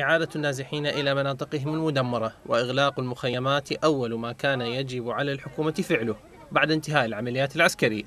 إعادة النازحين إلى مناطقهم المدمرة وإغلاق المخيمات أول ما كان يجب على الحكومة فعله بعد انتهاء العمليات العسكرية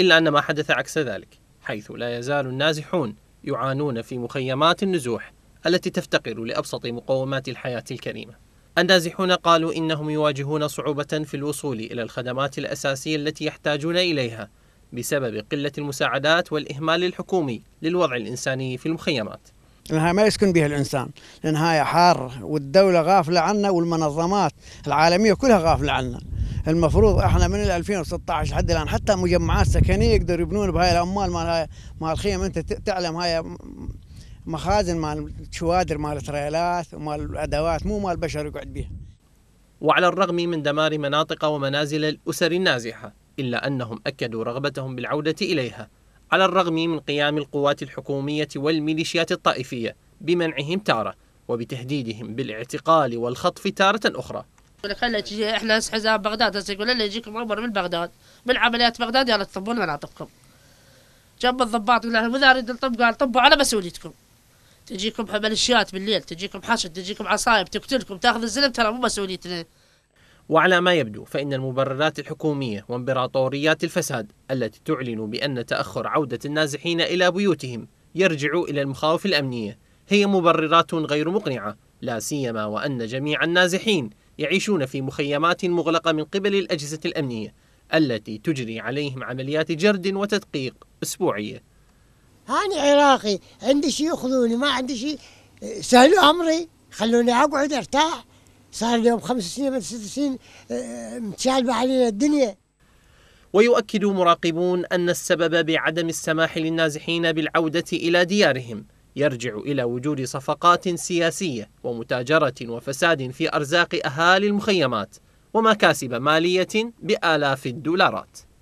إلا أن ما حدث عكس ذلك حيث لا يزال النازحون يعانون في مخيمات النزوح التي تفتقر لأبسط مقومات الحياة الكريمة النازحون قالوا إنهم يواجهون صعوبة في الوصول إلى الخدمات الأساسية التي يحتاجون إليها بسبب قلة المساعدات والإهمال الحكومي للوضع الإنساني في المخيمات لأنها ما يسكن بها الإنسان لأنها حارة والدولة غافلة عنا والمنظمات العالمية كلها غافلة عنا المفروض احنا من 2016 لحد الان حتى مجمعات سكنيه يقدروا يبنون بهاي الاموال مال هاي مال خيم انت تعلم هاي مخازن مال شوادر مال تريلات ومال ادوات مو مال بشر يقعد بها. وعلى الرغم من دمار مناطق ومنازل الاسر النازحه الا انهم اكدوا رغبتهم بالعوده اليها على الرغم من قيام القوات الحكومية والميليشيات الطائفية بمنعهم تارة وبتهديدهم بالاعتقال والخطف تارة أخرى لك هلا تجي احنا حزام بغداد هسه يقول هلا يجيكم عمر من بغداد من عمليات بغداد يلا تطبون مناطقكم جنب الضباط يقول لهم اذا اريد الطب قال طبوا على مسؤوليتكم تجيكم ميليشيات بالليل تجيكم حشد تجيكم عصايب تقتلكم تاخذ الزلم ترى مو مسؤوليتنا وعلى ما يبدو فإن المبررات الحكومية وامبراطوريات الفساد التي تعلن بأن تأخر عودة النازحين إلى بيوتهم يرجع إلى المخاوف الأمنية هي مبررات غير مقنعة لا سيما وأن جميع النازحين يعيشون في مخيمات مغلقة من قبل الأجهزة الأمنية التي تجري عليهم عمليات جرد وتدقيق أسبوعية أنا عراقي عندي شيء يأخذوني ما عندي شيء سهلوا أمري خلوني أقعد أرتاح صار اليوم خمس سنين بعد ست سنين آه، آه، متشعلبة علينا الدنيا ويؤكد مراقبون أن السبب بعدم السماح للنازحين بالعودة إلى ديارهم يرجع إلى وجود صفقات سياسية ومتاجرة وفساد في أرزاق أهالي المخيمات ومكاسب مالية بآلاف الدولارات